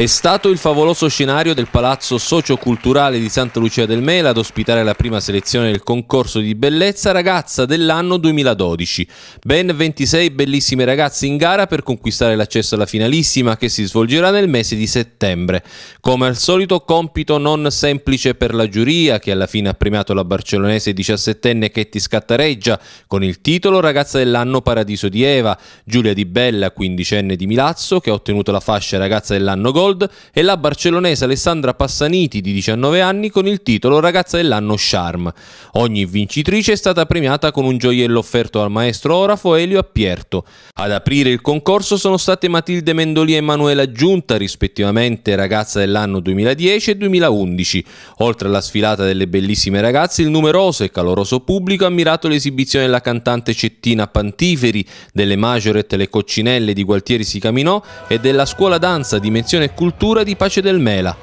È stato il favoloso scenario del Palazzo Socioculturale di Santa Lucia del Mela ad ospitare la prima selezione del concorso di bellezza ragazza dell'anno 2012. Ben 26 bellissime ragazze in gara per conquistare l'accesso alla finalissima che si svolgerà nel mese di settembre. Come al solito compito non semplice per la giuria che alla fine ha premiato la barcellonese 17enne Ketty Scattareggia con il titolo Ragazza dell'anno Paradiso di Eva, Giulia Di Bella, 15enne di Milazzo che ha ottenuto la fascia Ragazza dell'anno Gol Gold e la barcellonese Alessandra Passaniti di 19 anni con il titolo Ragazza dell'anno Charm. Ogni vincitrice è stata premiata con un gioiello offerto al maestro orafo Elio Appierto. Ad aprire il concorso sono state Matilde Mendoli e Emanuela Giunta, rispettivamente ragazza dell'anno 2010 e 2011. Oltre alla sfilata delle bellissime ragazze, il numeroso e caloroso pubblico ha ammirato l'esibizione della cantante Cettina Pantiferi, delle Majoret Le Coccinelle di Gualtieri Sicaminò e della scuola danza Dimensione cultura di Pace del Mela.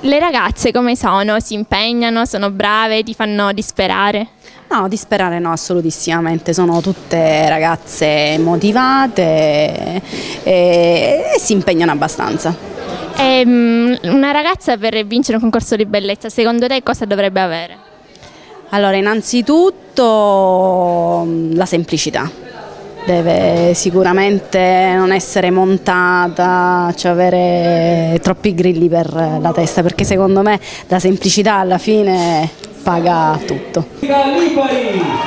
Le ragazze come sono? Si impegnano, sono brave, ti fanno disperare? No, disperare no, assolutissimamente, sono tutte ragazze motivate e, e si impegnano abbastanza. E, ehm, una ragazza per vincere un concorso di bellezza, secondo te cosa dovrebbe avere? Allora, innanzitutto la semplicità, deve sicuramente non essere montata, cioè avere troppi grilli per la testa, perché secondo me la semplicità alla fine paga tutto.